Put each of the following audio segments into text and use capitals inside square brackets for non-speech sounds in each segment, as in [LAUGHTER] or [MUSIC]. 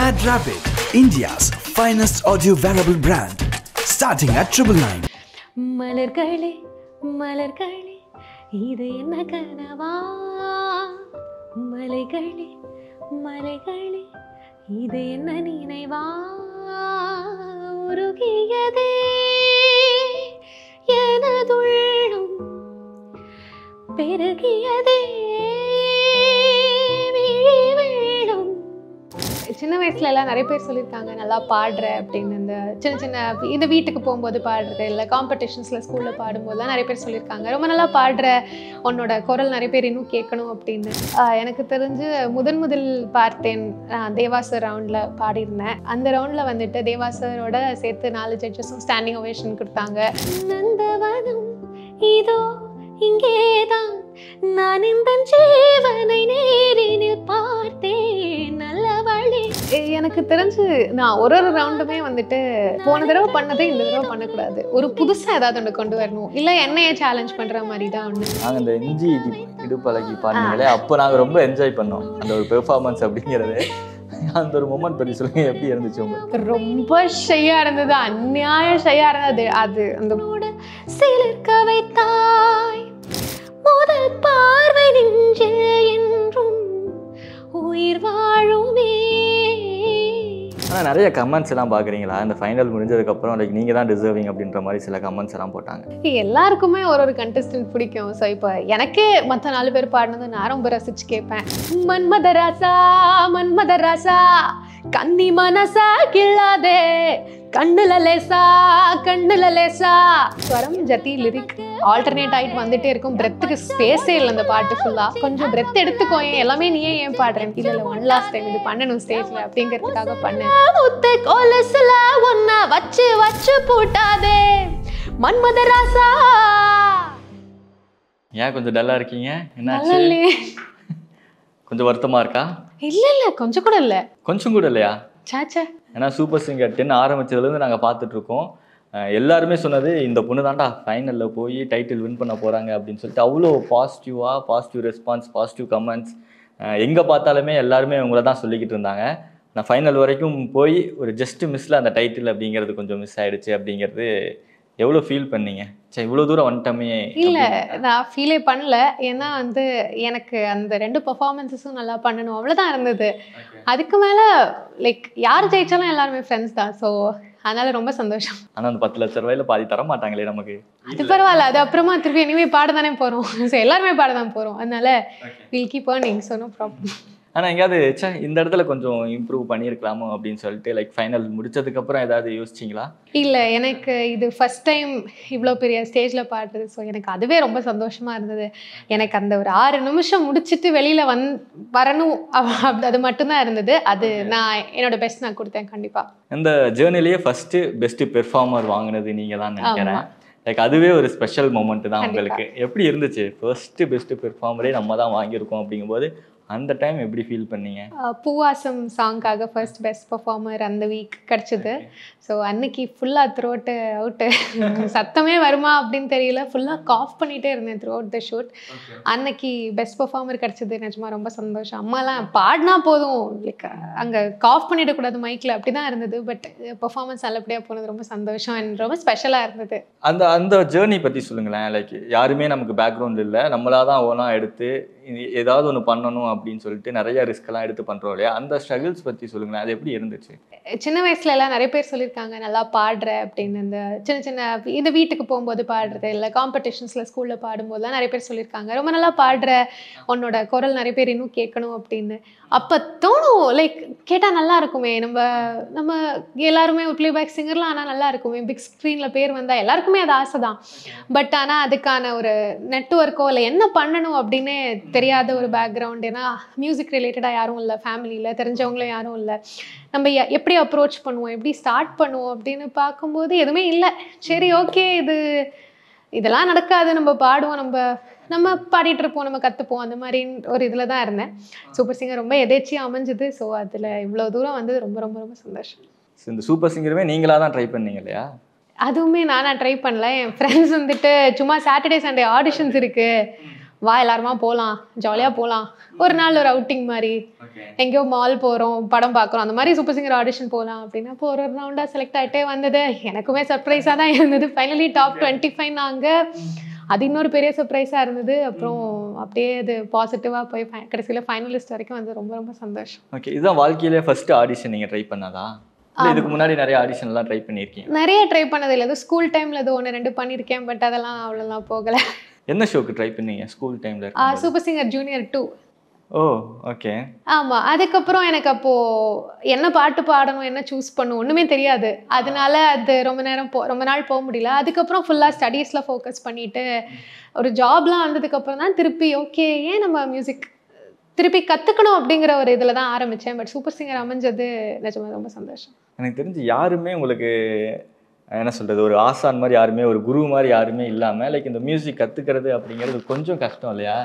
Pad Rabbit, India's finest audio wearable brand, starting at triple nine. மலர்களே மலர்களே இது என்ன கனவா மலைகளே மலைகளே இது என்ன நினைவா உருகியதே எனதுள்ளும் பெருகியதே சின்ன வயசுல எல்லாம் நிறைய பேர் சொல்லியிருக்காங்க நல்லா பாடுற அப்படின்னு இந்த சின்ன சின்ன இந்த வீட்டுக்கு போகும்போது பாடுறது இல்லை காம்படிஷன்ஸில் ஸ்கூலில் பாடும்போதுலாம் நிறைய பேர் சொல்லியிருக்காங்க ரொம்ப நல்லா பாடுற உன்னோட குரல் நிறைய பேர் இன்னும் கேட்கணும் அப்படின்னு எனக்கு தெரிஞ்சு முதன் முதல் பார்த்தேன் தேவாசர் சார் ரவுண்டில் பாடியிருந்தேன் அந்த ரவுண்டில் வந்துட்டு தேவாசரோட சேர்த்து நாலு ஜட்ஜஸும் ஸ்டாண்டிங் ஒவேஷன் கொடுத்தாங்க இதோ இங்கேதான் நான் இந்த ஜீவனை நேரினில் பார்த்தேன் வழி எனக்கு தெரிஞ்சு நான் ஒரு ஒரு ரவுண்டுமே வந்துட்டு போன தடவை பண்ணதே இந்த தடவை பண்ணக்கூடாது ஒரு புதுசாக ஏதாவது ஒன்று கொண்டு வரணும் இல்லை என்னைய சேலஞ்ச் பண்ணுற மாதிரி தான் ஒன்று நாங்கள் இந்த இஞ்சி இடுப்பழகி பாருங்களே அப்போ நாங்கள் ரொம்ப என்ஜாய் பண்ணோம் அந்த ஒரு பெர்ஃபார்மன்ஸ் அப்படிங்கிறது அந்த ஒரு மொமெண்ட் பற்றி சொல்லுங்க எப்படி இருந்துச்சு உங்களுக்கு ரொம்ப ஷையா இருந்தது அந்நியாய ஷையா இருந்தது அது அந்த சிலிர்க்க வைத்தாய் முதல் பார்வை நெஞ்சே என்றும் உயிர் வாழுமே நிறைய கமெண்ட்ஸ் எல்லாம் பார்க்குறீங்களா இந்த ஃபைனல் முடிஞ்சதுக்கப்புறம் லைக் நீங்கள் தான் டிசர்விங் அப்படின்ற மாதிரி சில கமெண்ட்ஸ் எல்லாம் போட்டாங்க எல்லாருக்குமே ஒரு ஒரு கண்டெஸ்டன்ட் பிடிக்கும் ஸோ இப்போ எனக்கே மற்ற நாலு பேர் பாடினது நான் ரொம்ப ரசிச்சு கேட்பேன் மன்மத ராசா மன்மத ராசா கன்னி மனசா கில்லாதே கண்ணுல லேசா கண்ணுல லேசா ஸ்வரம் ஜதி லிரிக் ஆல்டர்னேட் ஆயிட்டு வந்துட்டே இருக்கும் பிரெத்துக்கு ஸ்பேஸே இல்லை அந்த பாட்டு ஃபுல்லா கொஞ்சம் பிரெத் எடுத்துக்கோ ஏன் எல்லாமே நீயே ஏன் பாடுறேன் இல்லை ஒன் லாஸ்ட் டைம் இது பண்ணணும் ஸ்டேஜ்ல அப்படிங்கிறதுக்காக பண்ணேன் முத்து கோலசில் ஒன்னா வச்சு வச்சு பூட்டாதே மன்மத ராசா ஏன் கொஞ்சம் டல்லா இருக்கீங்க என்னாச்சு கொஞ்சம் வருத்தமா இருக்கா இல்லை இல்லை கொஞ்சம் கூட இல்ல கொஞ்சம் கூட இல்லையா சாச்சா ஏன்னா சூப்பர் சிங்கர் டென் ஆரம்பிச்சதுலேருந்து நாங்கள் பார்த்துட்ருக்கோம் எல்லாருமே சொன்னது இந்த பொண்ணு தான்டா ஃபைனலில் போய் டைட்டில் வின் பண்ண போகிறாங்க அப்படின்னு சொல்லிட்டு அவ்வளோ பாசிட்டிவாக பாசிட்டிவ் ரெஸ்பான்ஸ் பாசிட்டிவ் கமெண்ட்ஸ் எங்கே பார்த்தாலுமே எல்லாருமே அவங்கள தான் சொல்லிக்கிட்டு இருந்தாங்க நான் ஃபைனல் வரைக்கும் போய் ஒரு ஜஸ்ட் மிஸ்ஸில் அந்த டைட்டில் அப்படிங்கிறது கொஞ்சம் மிஸ் ஆகிடுச்சு அப்படிங்கிறது எவ்வளோ ஃபீல் பண்ணீங்க சரி இவ்வளோ தூரம் வந்துட்டோமே இல்லை நான் ஃபீலே பண்ணல ஏன்னா வந்து எனக்கு அந்த ரெண்டு பர்ஃபார்மன்ஸஸும் நல்லா பண்ணணும் அவ்வளோதான் இருந்தது அதுக்கு மேலே லைக் யார் ஜெயிச்சாலும் எல்லாருமே ஃப்ரெண்ட்ஸ் தான் ஸோ அதனால ரொம்ப சந்தோஷம் ஆனால் அந்த பத்து லட்ச ரூபாயில பாதி தர மாட்டாங்களே நமக்கு அது பரவாயில்ல அது அப்புறமா திருப்பி இனிமேல் பாட தானே போகிறோம் ஸோ எல்லாருமே பாட தான் போகிறோம் அதனால will keep earning so problem ஆனால் எங்கேயாவது சே இந்த இடத்துல கொஞ்சம் இம்ப்ரூவ் பண்ணியிருக்கலாமோ அப்படின்னு சொல்லிட்டு லைக் ஃபைனல் முடிச்சதுக்கப்புறம் ஏதாவது யோசிச்சிங்களா இல்லை எனக்கு இது ஃபஸ்ட் டைம் இவ்வளோ பெரிய ஸ்டேஜில் பாடுறது ஸோ எனக்கு அதுவே ரொம்ப சந்தோஷமாக இருந்தது எனக்கு அந்த ஒரு ஆறு நிமிஷம் முடிச்சுட்டு வெளியில் வந் வரணும் அது மட்டும்தான் இருந்தது அது நான் என்னோட பெஸ்ட் நான் கொடுத்தேன் கண்டிப்பாக இந்த ஜேர்னிலேயே ஃபஸ்ட்டு பெஸ்ட்டு பெர்ஃபார்மர் வாங்கினது நீங்கள் தான் நினைக்கிறேன் லைக் அதுவே ஒரு ஸ்பெஷல் மூமெண்ட் தான் உங்களுக்கு எப்படி இருந்துச்சு ஃபர்ஸ்ட் பெஸ்ட் பெர்ஃபார்மரே நம்ம தான் வாங்கியிருக்கோம் அப்படிங்கும்போது அந்த டைம் எப்படி ஃபீல் பண்ணீங்க பூவாசம் சாங்காக ஃபர்ஸ்ட் பெஸ்ட் பர்ஃபார்மர் அந்த வீக் கிடச்சிது ஸோ அன்னைக்கு ஃபுல்லாக த்ரோட்டு அவுட்டு சத்தமே வருமா அப்படின்னு தெரியல ஃபுல்லாக காஃப் பண்ணிகிட்டே இருந்தேன் த்ரூ அவுட் த ஷூட் அன்னைக்கு பெஸ்ட் பர்ஃபார்மர் கிடச்சிது நிஜமா ரொம்ப சந்தோஷம் அம்மாலாம் பாடினா போதும் லைக் அங்கே காஃப் பண்ணிடக்கூடாது மைக்கில் அப்படி தான் இருந்தது பட் பர்ஃபார்மன்ஸ் நல்லபடியாக போனது ரொம்ப சந்தோஷம் ரொம்ப ஸ்பெஷலாக இருந்தது அந்த அந்த ஜேர்னி பற்றி சொல்லுங்களேன் லைக் யாருமே நமக்கு பேக்ரவுண்ட் இல்லை நம்மளாக தான் ஓனாக எடுத்து ஏதாவது ஒன்று பண்ணணும் அப்படின்னு சொல்லிட்டு நிறைய எல்லாம் எடுத்து பண்ணுறோம் இல்லையா அந்த ஸ்ட்ரகிள்ஸ் பற்றி சொல்லுங்களேன் அது எப்படி இருந்துச்சு சின்ன வயசுல எல்லாம் நிறைய பேர் சொல்லியிருக்காங்க நல்லா பாடுற அப்படின்னு இந்த சின்ன சின்ன இந்த வீட்டுக்கு போகும்போது பாடுறது இல்லை ஸ்கூல்ல ஸ்கூலில் பாடும்போதுலாம் நிறைய பேர் சொல்லியிருக்காங்க ரொம்ப நல்லா பாடுற உன்னோட குரல் நிறைய பேர் இன்னும் கேட்கணும் அப்படின்னு அப்போ தோணும் லைக் கேட்டால் நல்லா இருக்குமே நம்ம நம்ம எல்லாருமே ஒரு பேக் சிங்கர்லாம் ஆனால் நல்லா இருக்குமே பிக் ஸ்க்ரீனில் பேர் வந்தால் எல்லாருக்குமே அது ஆசை தான் பட் ஆனால் அதுக்கான ஒரு நெட்ஒர்க்கோ இல்லை என்ன பண்ணணும் அப்படின்னே தெரியாத ஒரு பேக்ரவுண்ட் ஏன்னா மியூசிக் ரிலேட்டடாக யாரும் இல்லை ஃபேமிலியில் தெரிஞ்சவங்களும் யாரும் இல்லை நம்ம எப்படி அப்ரோச் பண்ணுவோம் எப்படி ஸ்டார்ட் பண்ணுவோம் அப்படின்னு பார்க்கும்போது எதுவுமே இல்லை சரி ஓகே இது இதெல்லாம் நடக்காது நம்ம பாடுவோம் நம்ம நம்ம பாடிட்டு இருப்போம் நம்ம கற்றுப்போம் அந்த மாதிரி ஒரு இதில் தான் இருந்தேன் சூப்பர் சிங்கர் ரொம்ப எதேச்சியாக அமைஞ்சுது ஸோ அதில் இவ்வளோ தூரம் வந்தது ரொம்ப ரொம்ப ரொம்ப சந்தோஷம் இந்த சூப்பர் சிங்கருமே நீங்களாக தான் ட்ரை பண்ணீங்க இல்லையா அதுவுமே நானா ட்ரை பண்ணல என் ஃப்ரெண்ட்ஸ் வந்துட்டு சும்மா சாட்டர்டே சண்டே ஆடிஷன்ஸ் இருக்குது வா எல்லாருமா போகலாம் ஜாலியாக போகலாம் ஒரு நாள் ஒரு அவுட்டிங் மாதிரி எங்கேயோ மால் போகிறோம் படம் பார்க்குறோம் அந்த மாதிரி சூப்பர் சிங்கர் ஆடிஷன் போகலாம் அப்படின்னா இப்போ ஒரு ஒரு ரவுண்டாக செலக்ட் ஆகிட்டே வந்தது எனக்குமே சர்ப்ரைஸாக தான் இருந்தது ஃபைனலி டாப் டுவெண்ட்டி ஃபைவ் நாங்கள் அது இன்னொரு பெரிய சர்ப்ரைஸாக இருந்தது அப்புறம் அப்படியே அது பாசிட்டிவாக போய் கடைசியில் ஃபைனலிஸ்ட் வரைக்கும் வந்து ரொம்ப ரொம்ப சந்தோஷம் ஓகே இதுதான் வாழ்க்கையில ஃபர்ஸ்ட் ஆடிஷன் நீங்கள் ட்ரை பண்ணாதா இதுக்கு முன்னாடி நிறைய ஆடிஷன்லாம் ட்ரை பண்ணிருக்கேன் நிறைய ட்ரை பண்ணது இல்லை ஸ்கூல் டைம்ல அது ஒன்று ரெண்டு பண்ணியிருக்கேன் பட் அதெல்லாம் அவ்வளோலாம் போகலை என்ன ஷோக்கு ட்ரை பண்ணீங்க ஸ்கூல் டைம்ல ஆ சூப்பர் சிங்கர் ஜூனியர் டூ ஓ ஓகே ஆமா அதுக்கப்புறம் எனக்கு அப்போது என்ன பாட்டு பாடணும் என்ன சூஸ் பண்ணணும் ஒன்றுமே தெரியாது அதனால அது ரொம்ப நேரம் போ ரொம்ப நாள் போக முடியல அதுக்கப்புறம் ஃபுல்லாக ஸ்டடீஸில் ஃபோக்கஸ் பண்ணிட்டு ஒரு ஜாப்லாம் வந்ததுக்கப்புறம் தான் திருப்பி ஓகே ஏன் நம்ம மியூசிக் திருப்பி கற்றுக்கணும் அப்படிங்கிற ஒரு இதில் தான் ஆரம்பித்தேன் பட் சூப்பர் சிங்கர் அமைஞ்சது நிஜமா ரொம்ப சந்தோஷம் எனக்கு தெரிஞ்சு யாருமே உங்களுக்கு என்ன சொல்கிறது ஒரு ஆசான் மாதிரி யாருமே ஒரு குரு மாதிரி யாருமே இல்லாமல் லைக் இந்த மியூசிக் கற்றுக்கிறது அப்படிங்கிறது கொஞ்சம் கஷ்டம் இல்லையா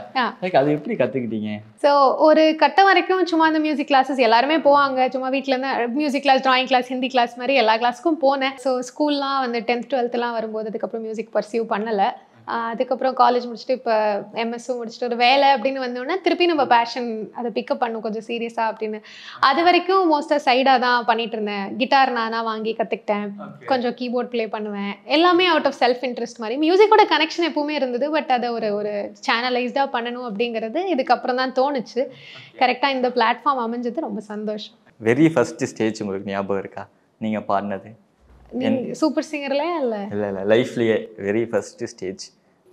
லைக் அது எப்படி கற்றுக்கிட்டீங்க ஸோ ஒரு கட்டம் வரைக்கும் சும்மா இந்த மியூசிக் கிளாஸஸ் எல்லாருமே போவாங்க சும்மா வீட்டிலேருந்து music class drawing class Hindi class மாதிரி எல்லா கிளாஸுக்கும் போனேன் ஸோ ஸ்கூல்லாம் வந்து டென்த் டுவெல்த்லாம் வரும்போது அதுக்கப்புறம் மியூசிக் பர்சியூ பண்ணலை அதுக்கப்புறம் காலேஜ் முடிச்சுட்டு இப்போ எம்எஸ்ஸும் முடிச்சுட்டு ஒரு வேலை அப்படின்னு வந்தோடனே திருப்பி நம்ம பேஷன் அதை பிக்கப் பண்ணும் கொஞ்சம் சீரியஸாக அப்படின்னு அது வரைக்கும் மோஸ்ட்டாக சைடாக தான் பண்ணிட்டு இருந்தேன் கிட்டார் நான் தான் வாங்கி கற்றுக்கிட்டேன் கொஞ்சம் கீபோர்ட் ப்ளே பண்ணுவேன் எல்லாமே அவுட் ஆஃப் செல்ஃப் இன்ட்ரெஸ்ட் மாதிரி மியூசிக்கோட கனெக்ஷன் எப்பவுமே இருந்தது பட் அதை ஒரு ஒரு சேனலைஸ்டாக பண்ணணும் அப்படிங்கிறது இதுக்கப்புறம் தான் தோணுச்சு கரெக்டாக இந்த பிளாட்ஃபார்ம் அமைஞ்சது ரொம்ப சந்தோஷம் வெரி ஃபஸ்ட்டு ஸ்டேஜ் உங்களுக்கு ஞாபகம் இருக்கா நீங்கள் பாடினது சூப்பர் சிங்கர்ல இல்ல இல்ல இல்ல லைஃப்லயே very first stage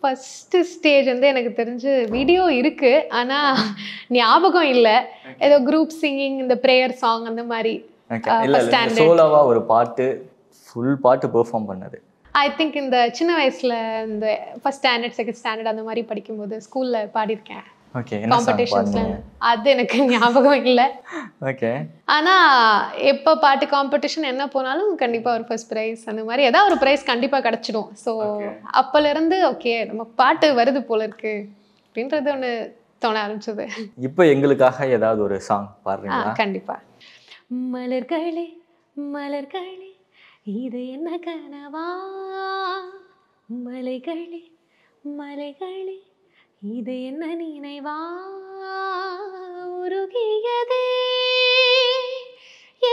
first stage வந்து எனக்கு தெரிஞ்சு வீடியோ இருக்கு ஆனா ஞாபகம் இல்ல ஏதோ குரூப் சிங்கிங் இந்த பிரேயர் சாங் அந்த மாதிரி சோலோவா ஒரு பாட்டு ஃபுல் பாட்டு பெர்ஃபார்ம் பண்ணது ஐ திங்க் இந்த சின்ன வயசுல இந்த ஃபஸ்ட் ஸ்டாண்டர்ட் செகண்ட் ஸ்டாண்டர்ட் அந்த மாதிரி படிக்கும்போது ஸ்கூலில் பாடியிருக்கேன் ஓகே அது எனக்கு ஞாபகம் இல்லை ஆனா எப்போ பாட்டு காம்படிஷன் என்ன போனாலும் கண்டிப்பா ஒரு ஃபர்ஸ்ட் ப்ரைஸ் அந்த மாதிரி ஏதாவது ஒரு ப்ரைஸ் கண்டிப்பா கிடைச்சிடும் ஸோ அப்பல இருந்து ஓகே நம்ம பாட்டு வருது போல இருக்கு அப்படின்றது ஒண்ணு தோண ஆரம்பிச்சது இப்போ எங்களுக்காக ஏதாவது ஒரு சாங் பாடுறீங்களா கண்டிப்பா மலர்களே மலர்களே இது என்ன கனவா மலைகளே மலைகளே இது என்ன நினைவா உருகியதே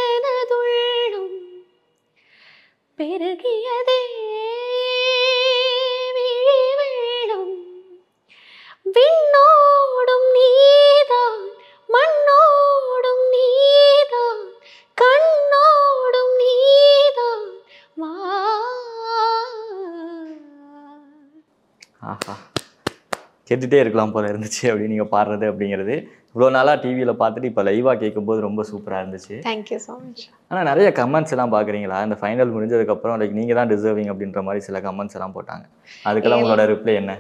எனதுள்ளும் பெருகியதே விழி வெள்ளம் விண்ணோ கேட்டுகிட்டே இருக்கலாம் போல இருந்துச்சு [LAUGHS] அப்படின்னு நீங்கள் பாடுறது அப்படிங்கிறது இவ்வளோ நாளாக டிவியில் பார்த்துட்டு இப்போ லைவாக கேட்கும்போது ரொம்ப சூப்பராக இருந்துச்சு தேங்க்யூ ஸோ மச் ஆனால் நிறைய கமெண்ட்ஸ் எல்லாம் பார்க்குறீங்களா இந்த ஃபைனல் முடிஞ்சதுக்கப்புறம் லைக் நீங்கள் தான் டிசர்விங் அப்படின்ற மாதிரி சில கமெண்ட்ஸ் எல்லாம் போட்டாங்க அதுக்கெல்லாம் உங்களோட ரிப்ளை என்ன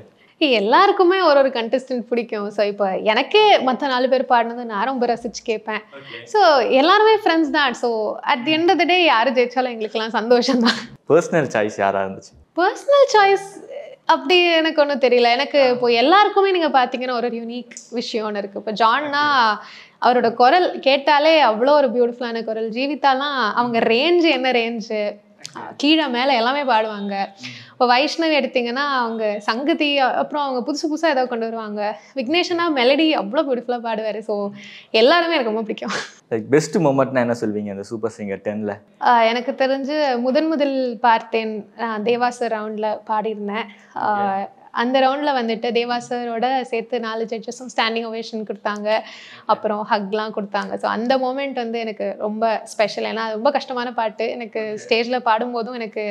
எல்லாருக்குமே ஒரு ஒரு கண்டஸ்டன்ட் பிடிக்கும் ஸோ இப்போ எனக்கே மற்ற நாலு பேர் பாடினது நான் ரொம்ப ரசிச்சு கேட்பேன் ஸோ எல்லாருமே ஃப்ரெண்ட்ஸ் தான் so at the end of the day யார் ஜெயிச்சாலும் எங்களுக்கெல்லாம் சந்தோஷம் தான் பர்சனல் சாய்ஸ் யாராக இருந்துச்சு பர்சனல் சாய்ஸ் அப்படி எனக்கு ஒன்றும் தெரியல எனக்கு இப்போ எல்லாருக்குமே நீங்கள் பார்த்தீங்கன்னா ஒரு யூனிக் விஷயம் ஒன்று இருக்குது இப்போ ஜான்னா அவரோட குரல் கேட்டாலே அவ்வளோ ஒரு பியூட்டிஃபுல்லான குரல் ஜீவிதாலாம் அவங்க ரேஞ்சு என்ன ரேஞ்சு கீழே மேலே எல்லாமே பாடுவாங்க இப்போ வைஷ்ணவி எடுத்திங்கன்னா அவங்க சங்கதி அப்புறம் அவங்க புதுசு புதுசாக ஏதாவது கொண்டு வருவாங்க விக்னேஷனா மெலடி அவ்வளோ பியூட்டிஃபுல்லாக பாடுவார் ஸோ எல்லாருமே எனக்கு ரொம்ப பிடிக்கும் லைக் பெஸ்ட் மொமெண்ட்னா என்ன சொல்வீங்க அந்த சூப்பர் சிங்கர் டென்ல எனக்கு தெரிஞ்சு முதன் முதல் பார்த்தேன் தேவாசர் ரவுண்டில் பாடியிருந்தேன் அந்த ரவுண்டில் வந்துட்டு தேவா சேர்த்து நாலு ஜட்ஜஸும் ஸ்டாண்டிங் ஒவேஷன் கொடுத்தாங்க அப்புறம் ஹக்லாம் கொடுத்தாங்க ஸோ அந்த மூமெண்ட் வந்து எனக்கு ரொம்ப ஸ்பெஷல் ஏன்னா அது ரொம்ப கஷ்டமான பாட்டு எனக்கு ஸ்டேஜில் பாடும்போதும் எனக்கு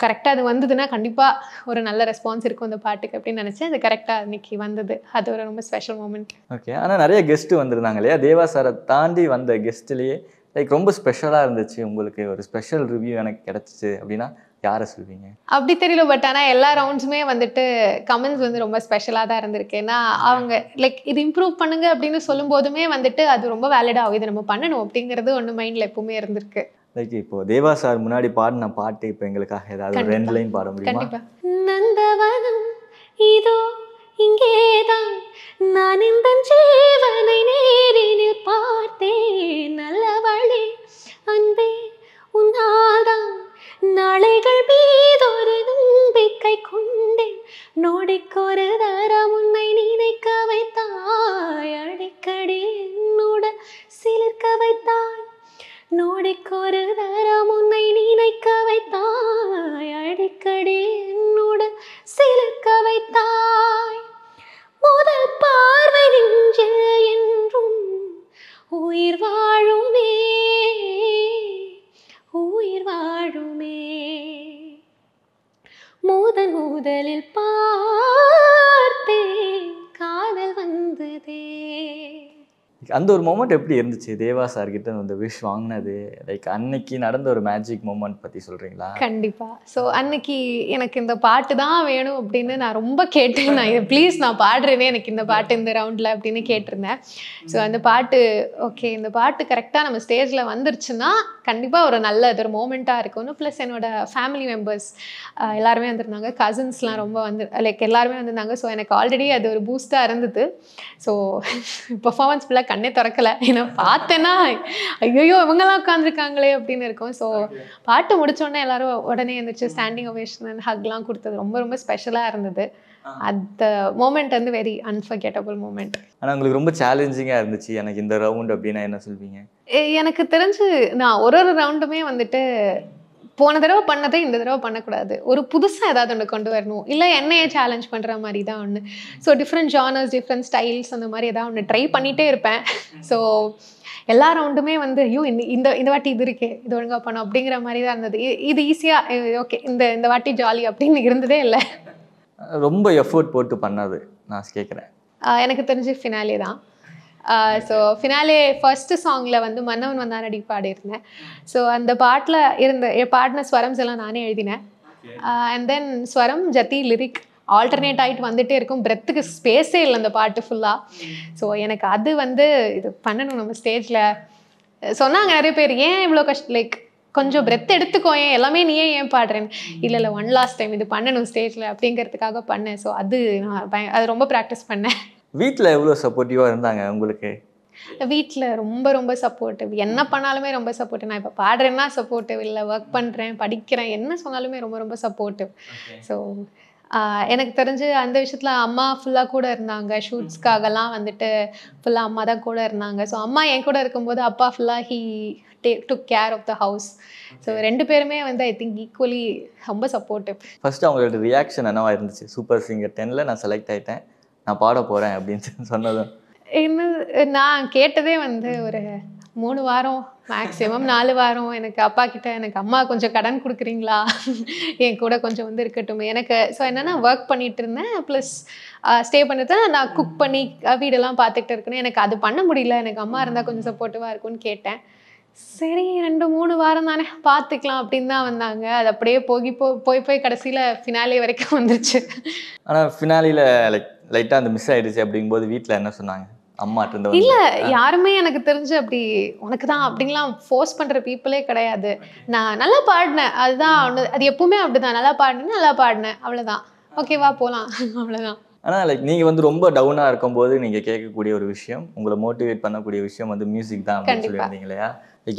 கரெக்டாக அது வந்ததுன்னா கண்டிப்பாக ஒரு நல்ல ரெஸ்பான்ஸ் இருக்கும் அந்த பாட்டுக்கு அப்படின்னு நினச்சேன் அது கரெக்டாக இன்னைக்கு வந்தது அது ஒரு ரொம்ப ஸ்பெஷல் மூமெண்ட் ஓகே ஆனால் நிறைய கெஸ்ட்டு வந்திருந்தாங்க இல்லையா தேவா சாரை தாண்டி வந்த கெஸ்ட்லேயே லைக் ரொம்ப ஸ்பெஷலாக இருந்துச்சு உங்களுக்கு ஒரு ஸ்பெஷல் ரிவ்யூ எனக்கு கிடச்சிச்சு அப்படின்னா யாரை சொல்வீங்க அப்படி தெரியல பட் ஆனால் எல்லா ரவுண்ட்ஸுமே வந்துட்டு கமெண்ட்ஸ் வந்து ரொம்ப ஸ்பெஷலாக தான் இருந்திருக்கு ஏன்னா அவங்க லைக் இது இம்ப்ரூவ் பண்ணுங்க அப்படின்னு சொல்லும் போதுமே வந்துட்டு அது ரொம்ப வேலிடாகும் இது நம்ம பண்ணணும் அப்படிங்கிறது ஒன்று மைண்டில் எப்பவுமே இருந்திருக்கு லைக் இப்போ தேவா சார் முன்னாடி பாடின பாட்டு இப்போ எங்களுக்காக ஏதாவது ரெண்டு லைன் பாட முடியுமா நந்தவனம் இதோ இங்கேதான் நான் இந்த ஜீவனை நேரினில் பார்த்தேன் நல்லவளே அன்பே உன்னால்தான் നാളുകൾ മീതൊരു നമ്പിക്കൈ കൊണ്ടേ നോടിക്കൊരു തരം ഉന്നെ നിനക്ക வைத்தாய் അടിക്കടി എന്നോട് சிலிர்க்க வைத்தாய் നോടിക്കൊരു തരം ഉന്നെ നിനക്ക வைத்தாய் അടിക്കടി എന്നോട് சிலிர்க்க வைத்தாய் முதல் பார்வை நெஞ்சில் என்றும் உயிர் வாழும் அந்த ஒரு மூமெண்ட் எப்படி இருந்துச்சு தேவா சார் கிட்ட அந்த விஷ் வாங்கினது லைக் அன்னைக்கு நடந்த ஒரு மேஜிக் மூமெண்ட் பற்றி சொல்கிறீங்களா கண்டிப்பாக ஸோ அன்னைக்கு எனக்கு இந்த பாட்டு தான் வேணும் அப்படின்னு நான் ரொம்ப கேட்டிருந்தேன் நான் ப்ளீஸ் நான் பாடுறேனே எனக்கு இந்த பாட்டு இந்த ரவுண்டில் அப்படின்னு கேட்டிருந்தேன் ஸோ அந்த பாட்டு ஓகே இந்த பாட்டு கரெக்டாக நம்ம ஸ்டேஜில் வந்துருச்சுன்னா கண்டிப்பாக ஒரு நல்ல இது ஒரு மூமெண்ட்டாக இருக்கும்னு ப்ளஸ் என்னோட ஃபேமிலி மெம்பர்ஸ் எல்லாருமே வந்திருந்தாங்க கசின்ஸ்லாம் ரொம்ப வந்து லைக் எல்லாருமே வந்திருந்தாங்க ஸோ எனக்கு ஆல்ரெடி அது ஒரு பூஸ்ட்டாக இருந்தது ஸோ பர்ஃபார்மன்ஸ் ஃபுல்லாக கண்ணே திறக்கல ஏன்னா பார்த்தேன்னா ஐயோ இவங்கெல்லாம் உட்காந்துருக்காங்களே அப்படின்னு இருக்கும் ஸோ பாட்டு முடிச்சோடனே எல்லாரும் உடனே இருந்துச்சு ஸ்டாண்டிங் ஒவேஷன் அண்ட் ஹக்லாம் கொடுத்தது ரொம்ப ரொம்ப ஸ்பெஷலாக இருந்தது அந்த மூமெண்ட் வந்து வெரி அன்ஃபர்கெட்டபிள் மூமெண்ட் ஆனால் உங்களுக்கு ரொம்ப சேலஞ்சிங்காக இருந்துச்சு எனக்கு இந்த ரவுண்ட் அப்படின்னா என்ன சொல்வீங்க எனக்கு தெரிஞ்சு நான் ஒரு ஒரு ரவுண்டுமே வந்துட்டு போன தடவை பண்ணதை இந்த தடவை பண்ணக்கூடாது ஒரு புதுசாக ஏதாவது ஒன்று கொண்டு வரணும் இல்லை என்னையே சேலஞ்ச் பண்ணுற மாதிரி தான் ஒன்று so different genres different styles அந்த மாதிரி ஏதாவது ஒன்று ட்ரை பண்ணிகிட்டே இருப்பேன் ஸோ எல்லா ரவுண்டுமே வந்து ஐயோ இந்த இந்த வாட்டி இது இருக்கே இது ஒழுங்காக பண்ணும் அப்படிங்கிற மாதிரி தான் இருந்தது இது ஈஸியாக ஓகே இந்த இந்த வாட்டி ஜாலி அப்படின்னு இருந்ததே இல்லை ரொம்ப எஃபர்ட் போட்டு பண்ணது நான் கேட்குறேன் எனக்கு தெரிஞ்சு ஃபினாலே தான் ஸோ ஃபினாலே ஃபர்ஸ்ட் சாங்கில் வந்து மன்னவன் வந்தான் அடி பாடியிருந்தேன் ஸோ அந்த பாட்டில் இருந்த பாடின ஸ்வரம்ஸ் எல்லாம் நானே எழுதினேன் அண்ட் தென் ஸ்வரம் ஜத்தி லிரிக் ஆல்டர்னேட் ஆகிட்டு வந்துகிட்டே இருக்கும் பிரெத்துக்கு ஸ்பேஸே இல்லை அந்த பாட்டு ஃபுல்லாக ஸோ எனக்கு அது வந்து இது பண்ணணும் நம்ம ஸ்டேஜில் சொன்னாங்க நிறைய பேர் ஏன் இவ்வளோ கஷ்டம் லைக் கொஞ்சம் பிரெத் எடுத்துக்கோ ஏன் எல்லாமே நீயே ஏன் பாடுறேன்னு இல்லை இல்லை ஒன் லாஸ்ட் டைம் இது பண்ணணும் ஸ்டேஜில் அப்படிங்கிறதுக்காக பண்ணேன் ஸோ அது நான் அது ரொம்ப ப்ராக்டிஸ் பண்ணேன் வீட்டில் எவ்வளோ சப்போர்ட்டிவாக இருந்தாங்க உங்களுக்கு வீட்டில் ரொம்ப ரொம்ப சப்போர்ட்டிவ் என்ன பண்ணாலுமே ரொம்ப சப்போர்ட்டிவ் நான் இப்போ பாடுறேன்னா சப்போர்ட்டிவ் இல்லை ஒர்க் பண்ணுறேன் படிக்கிறேன் என்ன சொன்னாலுமே ரொம்ப ரொம்ப சப்போர்ட்டிவ் ஸோ எனக்கு தெரிஞ்சு அந்த விஷயத்தில் அம்மா ஃபுல்லாக கூட இருந்தாங்க ஷூட்ஸ்க்காகலாம் வந்துட்டு ஃபுல்லாக அம்மா தான் கூட இருந்தாங்க ஸோ அம்மா என் கூட இருக்கும்போது அப்பா ஃபுல்லாக he take took care of the house so ரெண்டு பேருமே வந்து ஐ திங்க் ஈக்குவலி ரொம்ப சப்போர்ட்டிவ் ஃபஸ்ட்டு அவங்களோட ரியாக்ஷன் என்னவாக இருந்துச்சு சூப்பர் சிங்கர் டென்னில் நான் செலக்ட் ஆகிட்டேன் நான் பாட போகிறேன் அப்படின்னு [LAUGHS] சொன்னதும் என்ன நான் கேட்டதே வந்து ஒரு மூணு வாரம் மேக்ஸிமம் நாலு வாரம் எனக்கு அப்பா கிட்ட எனக்கு அம்மா கொஞ்சம் கடன் கொடுக்குறீங்களா [LAUGHS] என் கூட கொஞ்சம் வந்து இருக்கட்டும் எனக்கு ஸோ என்னென்னா ஒர்க் பண்ணிட்டு இருந்தேன் ப்ளஸ் ஸ்டே பண்ணிட்டு நான் குக் பண்ணி வீடெல்லாம் பார்த்துக்கிட்டு இருக்கணும் எனக்கு அது பண்ண முடியல எனக்கு அம்மா இருந்தால் கொஞ்சம் சப்போர்ட்டிவாக இருக்கும்னு கேட்டேன் சரி ரெண்டு மூணு வாரம் தானே பார்த்துக்கலாம் அப்படின்னு தான் வந்தாங்க அது அப்படியே போகி போய் போய் கடைசியில் ஃபினாலே வரைக்கும் வந்துருச்சு ஆனால் ஃபினாலியில் லைக் லைட்டா அந்த மிஸ் ஆயிடுச்சு அப்படிங்கும்போது வீட்டில் என்ன சொன்னாங்க அம்மாட்டிருந்த இல்ல யாருமே எனக்கு தெரிஞ்சு அப்படி உனக்கு தான் அப்படிங்கலாம் ஃபோர்ஸ் பண்ற பீப்புளே கிடையாது நான் நல்லா பாடினேன் அதுதான் அது எப்பவுமே அப்படிதான் நல்லா பாடினேன் நல்லா பாடினேன் அவ்வளவுதான் ஓகேவா போலாம் [LAUGHS] அவ்வளவுதான் ஆனா லைக் நீங்க வந்து ரொம்ப டவுனா இருக்கும்போது நீங்க கேட்கக்கூடிய ஒரு விஷயம் உங்களை மோட்டிவேட் பண்ணக்கூடிய விஷயம் வந்து மியூசிக் தான் அப்படின்னு சொல்லியிருந்தீங்க இல்லையா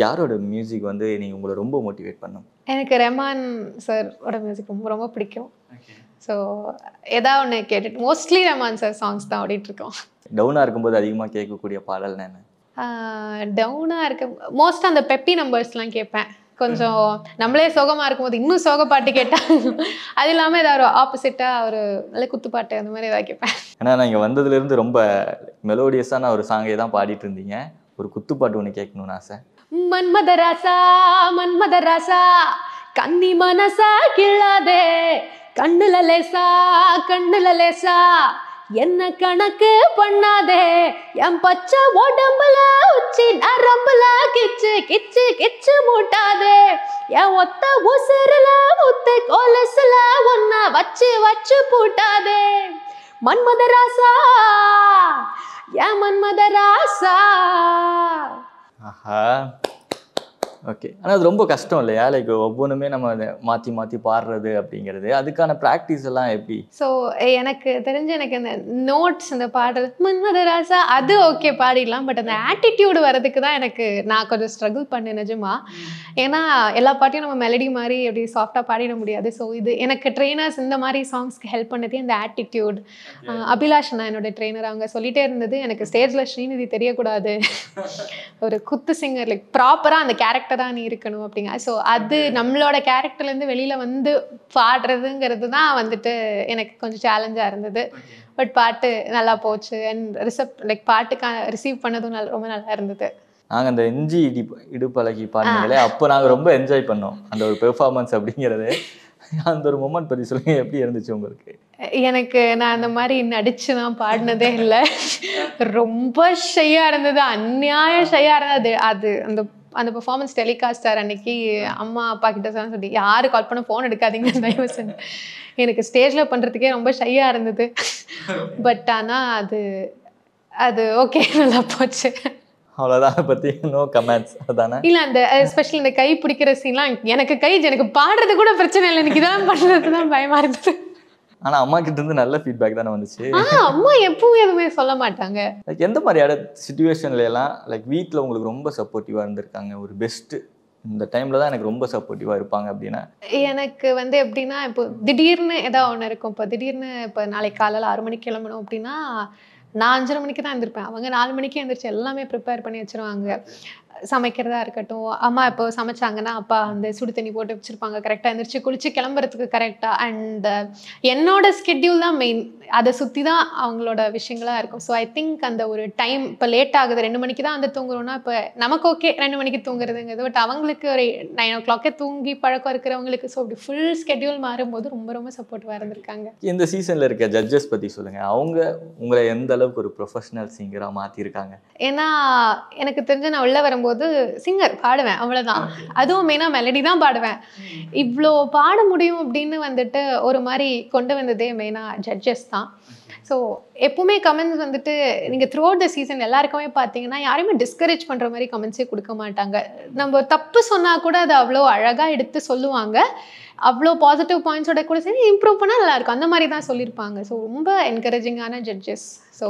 யாரோட மியூசிக் வந்து நீங்க உங்களை ரொம்ப மோட்டிவேட் பண்ணும் எனக்கு ரெமான் சார் ஓட மியூசிக் ரொம்ப ரொம்ப பிடிக்கும் ஸோ எதா ஒன்று கேட்டுட்டு மோஸ்ட்லி ரமான் சார் சாங்ஸ் தான் ஓடிட்டுருக்கோம் டவுனாக இருக்கும்போது அதிகமாக கேட்கக்கூடிய பாடல் என்ன டவுனாக இருக்க மோஸ்ட் அந்த பெப்பி நம்பர்ஸ்லாம் கேட்பேன் கொஞ்சம் நம்மளே சோகமாக இருக்கும்போது இன்னும் சோக பாட்டு கேட்டால் அது இல்லாமல் ஏதாவது ஆப்போசிட்டாக ஒரு நல்ல குத்துப்பாட்டு அந்த மாதிரி ஏதாவது கேட்பேன் ஏன்னா இங்கே வந்ததுலேருந்து ரொம்ப மெலோடியஸான ஒரு சாங்கை தான் பாடிட்டு இருந்தீங்க ஒரு குத்துப்பாட்டு ஒன்று கேட்கணும்னு ஆசை மன்மத ராசா மன்மத ராசா கன்னி மனசா கிள்ளாதே கண்ணுல லேசா கண்ணுல லேசா என்ன கணக்கு பண்ணாதே என் பச்சை உடம்புல உச்சி நரம்புல கிச்சு கிச்சு கிச்சு மூட்டாதே என் ஒத்த உசுறுல ஒத்த கோலசுல ஒன்னா வச்சு வச்சு பூட்டாதே மன்மத ராசா என் மன்மத ராசா ஆஹா ஓகே ஆனால் அது ரொம்ப கஷ்டம் இல்லையா லைக் ஒவ்வொன்றுமே நம்ம அதை மாற்றி மாற்றி பாடுறது அப்படிங்கிறது அதுக்கான ப்ராக்டிஸ் எல்லாம் எப்படி ஸோ எனக்கு தெரிஞ்சு எனக்கு இந்த நோட்ஸ் இந்த பாடுறது மன்மதராசா அது ஓகே பாடிடலாம் பட் அந்த ஆட்டிடியூடு வரதுக்கு தான் எனக்கு நான் கொஞ்சம் ஸ்ட்ரகிள் பண்ணேன் நிஜமா ஏன்னா எல்லா பாட்டையும் நம்ம மெலடி மாதிரி அப்படி சாஃப்டாக பாடிட முடியாது ஸோ இது எனக்கு ட்ரெயினர்ஸ் இந்த மாதிரி சாங்ஸ்க்கு ஹெல்ப் பண்ணதே இந்த ஆட்டிடியூட் அபிலாஷனா என்னோடய என்னோட ட்ரெயினர் அவங்க சொல்லிட்டே இருந்தது எனக்கு ஸ்டேஜில் ஸ்ரீநிதி தெரியக்கூடாது [LAUGHS] ஒரு குத்து சிங்கர் லைக் ப்ராப்பராக அந்த கேரக்டர் தான் நீ இருக்கணும் அப்படிங்க ஸோ அது நம்மளோட கேரக்டர்லேருந்து வெளியில் வந்து பாடுறதுங்கிறது தான் வந்துட்டு எனக்கு கொஞ்சம் சேலஞ்சாக இருந்தது பட் பாட்டு நல்லா போச்சு அண்ட் ரிசப் லைக் பாட்டுக்கான ரிசீவ் பண்ணதும் ரொம்ப நல்லா இருந்தது நாங்கள் அந்த இஞ்சி இடி இடுப்பழகி பாடினாலே அப்போ நாங்கள் ரொம்ப என்ஜாய் பண்ணோம் அந்த ஒரு பெர்ஃபார்மன்ஸ் அப்படிங்கிறது அந்த ஒரு மூமெண்ட் பற்றி சொல்லுங்க எப்படி இருந்துச்சு உங்களுக்கு எனக்கு நான் அந்த மாதிரி நடிச்சு தான் பாடினதே இல்லை ரொம்ப ஷையாக இருந்தது அந்நியாயம் ஷையாக இருந்தது அது அந்த அந்த பெர்ஃபார்மன்ஸ் டெலிகாஸ்ட் சார் அன்னைக்கு அம்மா அப்பா கிட்ட தான் சொல்லி யாரு கால் பண்ண ஃபோன் எடுக்காதீங்க [LAUGHS] தயவு செஞ்சு எனக்கு ஸ்டேஜில் பண்ணுறதுக்கே ரொம்ப ஷையாக இருந்தது பட் [LAUGHS] ஆனால் அது அது ஓகே [LAUGHS] நல்லா போச்சு அவ்வளோதான் பற்றி நோ கமெண்ட்ஸ் அதானே இல்லை அந்த எஸ்பெஷலி இந்த கை பிடிக்கிற சீன்லாம் எனக்கு கை எனக்கு பாடுறது கூட பிரச்சனை இல்லை எனக்கு இதெல்லாம் பண்ணுறது தான் பயமாக இருந்தது ஆனா அம்மா கிட்ட இருந்து நல்ல ஃபீட்பேக் தானே வந்துச்சு அம்மா எப்பவும் எதுவுமே சொல்ல மாட்டாங்க லைக் எந்த மாதிரியான சுச்சுவேஷன்ல எல்லாம் லைக் வீட்டில் உங்களுக்கு ரொம்ப சப்போர்ட்டிவா இருந்திருக்காங்க ஒரு பெஸ்ட் இந்த டைம்ல தான் எனக்கு ரொம்ப சப்போர்ட்டிவா இருப்பாங்க அப்படின்னா எனக்கு வந்து எப்படின்னா இப்போ திடீர்னு ஏதாவது ஒன்று இருக்கும் இப்போ திடீர்னு இப்போ நாளைக்கு காலையில் ஆறு மணிக்கு கிளம்பணும் அப்படின்னா நான் அஞ்சரை மணிக்கு தான் எழுந்திருப்பேன் அவங்க நாலு மணிக்கு எழுந்திரிச்சு எல்லாமே ப்ரிப்பேர் பண்ணி வச்சிருவாங்க சமைக்கிறதா இருக்கட்டும் அம்மா இப்போ சமைச்சாங்கன்னா அப்பா அந்த சுடு தண்ணி போட்டு வச்சுருப்பாங்க கரெக்டாக எழுந்திரிச்சு குளிச்சு கிளம்புறதுக்கு கரெக்டாக அண்ட் என்னோட ஸ்கெட்யூல் தான் மெயின் அதை சுற்றி தான் அவங்களோட விஷயங்களாக இருக்கும் ஸோ ஐ திங்க் அந்த ஒரு டைம் இப்போ லேட் ஆகுது ரெண்டு மணிக்கு தான் அந்த தூங்குறோம்னா இப்போ நமக்கு ஓகே ரெண்டு மணிக்கு தூங்குறதுங்கிறது பட் அவங்களுக்கு ஒரு நைன் ஓ கிளாக்கே தூங்கி பழக்கம் இருக்கிறவங்களுக்கு ஸோ அப்படி ஃபுல் ஸ்கெட்யூல் மாறும்போது ரொம்ப ரொம்ப சப்போர்ட்டிவாக இருந்திருக்காங்க இந்த சீசனில் இருக்க ஜட்ஜஸ் பற்றி சொல்லுங்கள் அவங்க உங்களை எந்த அளவுக்கு ஒரு ப்ரொஃபஷனல் சிங்கராக மாற்றிருக்காங்க ஏன்னா எனக்கு தெரிஞ்ச நான் உள்ளே வரும்போது போது சிங்கர் பாடுவேன் அவ்வளோதான் அதுவும் மெயினாக மெலடி தான் பாடுவேன் இவ்வளோ பாட முடியும் அப்படின்னு வந்துட்டு ஒரு மாதிரி கொண்டு வந்ததே மெயினாக ஜட்ஜஸ் தான் ஸோ எப்பவுமே கமெண்ட்ஸ் வந்துட்டு நீங்கள் த்ரூ அவுட் த சீசன் எல்லாருக்குமே பார்த்தீங்கன்னா யாரையுமே டிஸ்கரேஜ் பண்ணுற மாதிரி கமெண்ட்ஸே கொடுக்க மாட்டாங்க நம்ம தப்பு சொன்னால் கூட அதை அவ்வளோ அழகாக எடுத்து சொல்லுவாங்க அவ்வளோ பாசிட்டிவ் பாயிண்ட்ஸோட கூட சரி இம்ப்ரூவ் பண்ணால் நல்லாயிருக்கும் அந்த மாதிரி தான் சொல்லியிருப்பாங்க ஸோ ரொம்ப என்கரேஜிங்கான ஜட்ஜஸ் ஸோ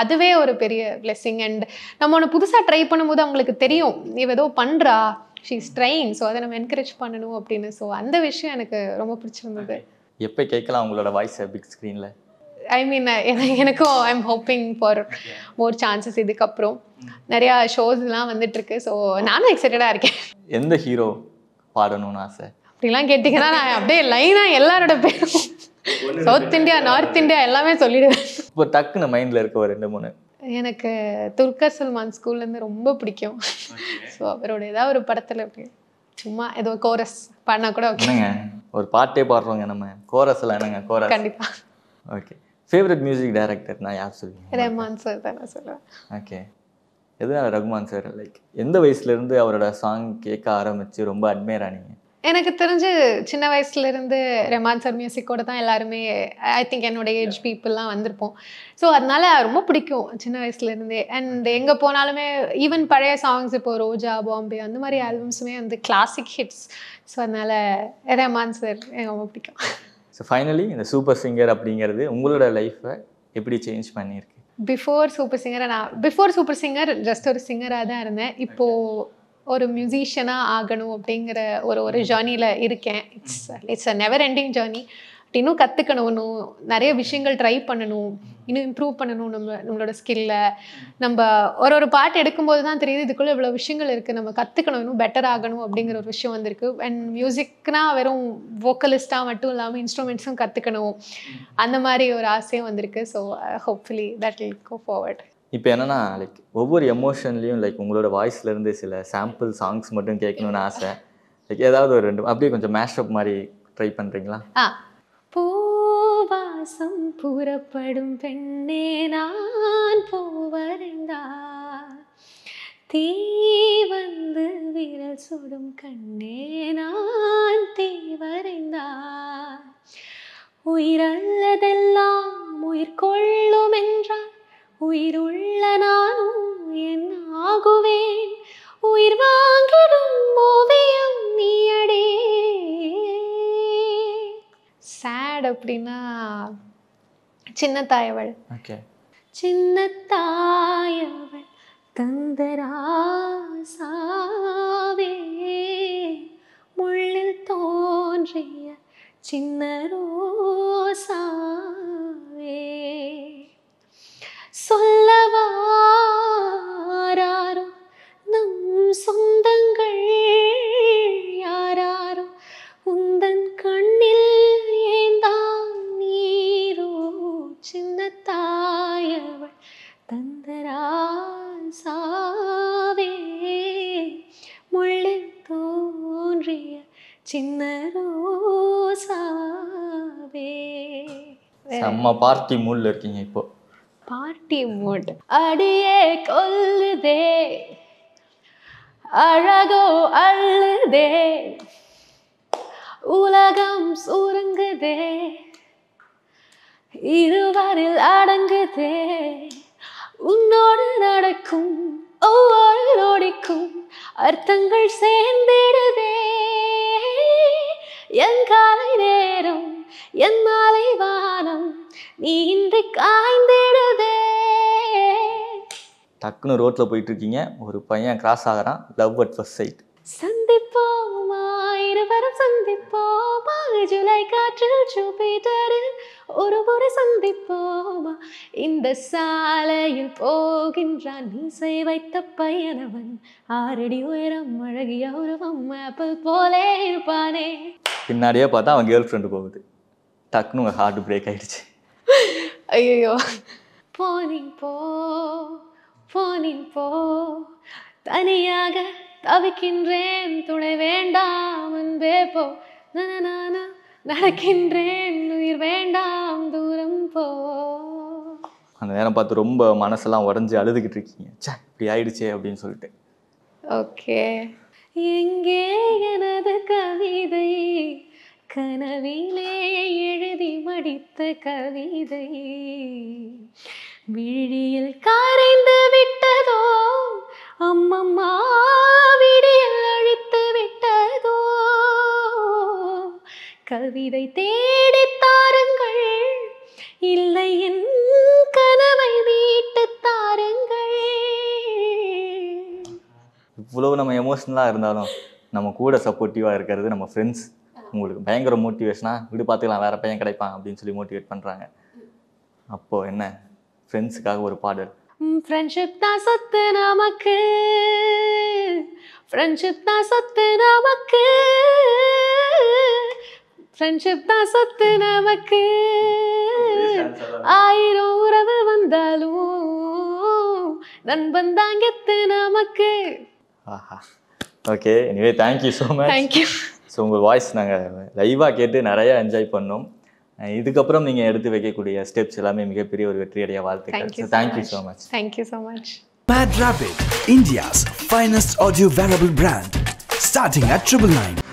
அதுவே ஒரு பெரிய பிளெஸ்ஸிங் அண்ட் நம்ம ஒன்று புதுசாக ட்ரை பண்ணும்போது அவங்களுக்கு தெரியும் இவ ஏதோ பண்ணுறா ஷீ இஸ் ஸோ அதை நம்ம என்கரேஜ் பண்ணணும் அப்படின்னு ஸோ அந்த விஷயம் எனக்கு ரொம்ப பிடிச்சிருந்தது எப்போ கேட்கலாம் அவங்களோட வாய்ஸை பிக் ஸ்க்ரீனில் ஐ மீன் எனக்கும் I am hoping for more chances இதுக்கப்புறம் நிறையா ஷோஸ்லாம் வந்துட்டுருக்கு ஸோ நானும் எக்ஸைட்டடாக இருக்கேன் எந்த ஹீரோ பாடணும்னு ஆசை அப்படிலாம் கேட்டிங்கன்னா நான் அப்படியே லைனாக எல்லாரோட பேரும் சவுத் இந்தியா நார்த் இந்தியா எல்லாமே சொல்லிடுவேன் இப்போ டக்குன்னு மைண்டில் இருக்க ஒரு ரெண்டு மூணு எனக்கு துர்கர் சல்மான் ஸ்கூல்லேருந்து ரொம்ப பிடிக்கும் ஸோ அவரோட ஏதாவது ஒரு படத்தில் அப்படி சும்மா ஏதோ கோரஸ் பண்ணால் கூட ஓகேங்க ஒரு பாட்டே பாடுறோங்க நம்ம கோரஸ் என்னங்க கோரஸ் கண்டிப்பாக ஓகே ஃபேவரட் மியூசிக் டைரக்டர் நான் யார் சொல்லுவேன் ரஹ்மான் சார் தான் நான் சொல்லுவேன் ஓகே எதுனால ரகுமான் சார் லைக் எந்த வயசுலேருந்து அவரோட சாங் கேட்க ஆரம்பித்து ரொம்ப அட்மையர் ஆனீங்க எனக்கு தெரிஞ்சு சின்ன வயசுலேருந்து ரெமான் சார் மியூசிக்கோட தான் எல்லாருமே ஐ திங்க் என்னுடைய ஏஜ் பீப்புளெலாம் வந்திருப்போம் ஸோ அதனால ரொம்ப பிடிக்கும் சின்ன வயசுலேருந்தே அண்ட் எங்கே போனாலுமே ஈவன் பழைய சாங்ஸ் இப்போ ரோஜா பாம்பே அந்த மாதிரி ஆல்பம்ஸுமே வந்து கிளாசிக் ஹிட்ஸ் ஸோ அதனால் ரெமான் சார் எனக்கு ரொம்ப பிடிக்கும் ஸோ ஃபைனலி இந்த சூப்பர் சிங்கர் அப்படிங்கிறது உங்களோட லைஃப்பை எப்படி சேஞ்ச் பண்ணியிருக்கு பிஃபோர் சூப்பர் சிங்கரை நான் பிஃபோர் சூப்பர் சிங்கர் ஜஸ்ட் ஒரு சிங்கராக தான் இருந்தேன் இப்போது ஒரு மியூசிஷியனாக ஆகணும் அப்படிங்கிற ஒரு ஒரு ஜேர்னியில் இருக்கேன் it's it's a never ending journey இன்னும் கற்றுக்கணும் நிறைய விஷயங்கள் ட்ரை பண்ணணும் இன்னும் இம்ப்ரூவ் பண்ணணும் நம்ம நம்மளோட ஸ்கில்ல நம்ம ஒரு ஒரு பாட்டு எடுக்கும்போது தான் தெரியுது இதுக்குள்ளே இவ்வளோ விஷயங்கள் இருக்குது நம்ம கற்றுக்கணும் இன்னும் பெட்டர் ஆகணும் அப்படிங்கிற ஒரு விஷயம் வந்திருக்கு அண்ட் மியூசிக்னா வெறும் வோக்கலிஸ்ட்டாக மட்டும் இல்லாமல் இன்ஸ்ட்ருமெண்ட்ஸும் கற்றுக்கணும் அந்த மாதிரி ஒரு ஆசையும் வந்திருக்கு so hopefully that will go forward இப்போ என்னென்னா லைக் ஒவ்வொரு எமோஷன்லேயும் லைக் உங்களோட வாய்ஸ்லேருந்து சில சாம்பிள் சாங்ஸ் மட்டும் கேட்கணும்னு ஆசை லைக் ஏதாவது ஒரு ரெண்டு அப்படியே கொஞ்சம் மேஷப் மாதிரி ட்ரை பண்ணுறீங்களா பூவாசம் புறப்படும் பெண்ணே நான் போவருந்தா தீ வந்து விரல் சுடும் கண்ணே நான் தீ உயிரல்லதெல்லாம் உயிர் கொள்ளும் உயிருள்ள நானும் என் ஆகுவேன் உயிர் வாங்கிடும் ஓவியம் நீயடே சேட் அப்படின்னா சின்ன தாயவள் சின்ன தாயவள் தந்தராசாவே முள்ளில் தோன்றிய சின்ன ரோசா சொல்லவாரோ நம் சொந்தங்கள் யாரோ உந்தன் கண்ணில் ஏந்தான் நீரோ சின்ன தாயவள் தந்தரா முள்ளில் தோன்றிய சின்ன ரோசாவே செம்ம பார்ட்டி மூடில் இருக்கீங்க இப்போ டீம் மோட் அடியே கொல்லுதே அழகோ அழுதே உலகம் சுருங்குதே இருவரில் அடங்குதே உன்னோடு நடக்கும் ஒவ்வொரு நொடிக்கும் அர்த்தங்கள் சேர்ந்திடுதே என் காலை நேரம் என் மாலை வானம் நீ இன்று காய்ந்திடுதே டக்குன்னு ரோட்டில் போயிட்டு இருக்கீங்க ஒரு பையன் கிராஸ் ஆகிறான் லவ் அட் ஃபர்ஸ்ட் சைட் சந்திப்போமா இருவரும் சந்திப்போமா ஜூலை காற்றில் ஜூபிட்டரில் ஒரு முறை சந்திப்போமா இந்த சாலையில் போகின்றான் இசை வைத்த பையனவன் ஆறடி உயரம் அழகிய உருவம் ஆப்பிள் போலே இருப்பானே பின்னாடியே பார்த்தா அவன் கேர்ள் ஃப்ரெண்டு போகுது டக்குன்னு உங்கள் ஹார்ட் பிரேக் ஆயிடுச்சு ஐயோ போனின் போ போனின் போ தனியாக தவிக்கின்றேன் துணை வேண்டாம் அன்பே போ நானா நடக்கின்றேன் உயிர் வேண்டாம் தூரம் போ அந்த நேரம் பார்த்து ரொம்ப மனசெல்லாம் உடஞ்சி அழுதுகிட்டு இருக்கீங்க சே இப்படி ஆயிடுச்சே அப்படின்னு சொல்லிட்டு ஓகே எங்கே எனது கவிதை கனவிலே எழுதி மடித்த கவிதை விழியில் கரைந்து விட்டதோ அம்மம்மா விடியில் அழித்து விட்டதோ கவிதை தேடி தாருங்கள் இல்லை என் கனவை மீட்டு தாருங்கள் இவ்வளவு நம்ம எமோஷனலாக இருந்தாலும் நம்ம கூட சப்போர்ட்டிவாக இருக்கிறது நம்ம ஃப்ரெண்ட்ஸ் உங்களுக்கு பயங்கர மோட்டிவேஷனாக விடு பார்த்துக்கலாம் வேறு பையன் கிடைப்பான் அப்படின்னு சொல்லி மோட்டிவேட் பண்ணுறாங்க அப்போது என்ன ஃப்ரெண்ட்ஸுக்காக ஒரு பாடல் ஃப்ரெண்ட்ஷிப் தான் சொத்து நமக்கு ஃப்ரெண்ட்ஷிப் தான் சொத்து நமக்கு ஃப்ரெண்ட்ஷிப் தான் சொத்து நமக்கு ஆயிரம் உறவு வந்தாலும் நண்பன் தான் கெத்து நமக்கு ஆஹா okay anyway thank you so much thank you so உங்கள் வாய்ஸ் நாங்கள் லைவாக கேட்டு நிறையா என்ஜாய் பண்ணோம் இதுக்கப்புறம் நீங்கள் எடுத்து வைக்கக்கூடிய ஸ்டெப்ஸ் எல்லாமே மிகப்பெரிய ஒரு வெற்றியடைய வாழ்த்துக்கள் thank you so much thank you so much Mad Rabbit, India's finest audio wearable brand, starting at triple nine.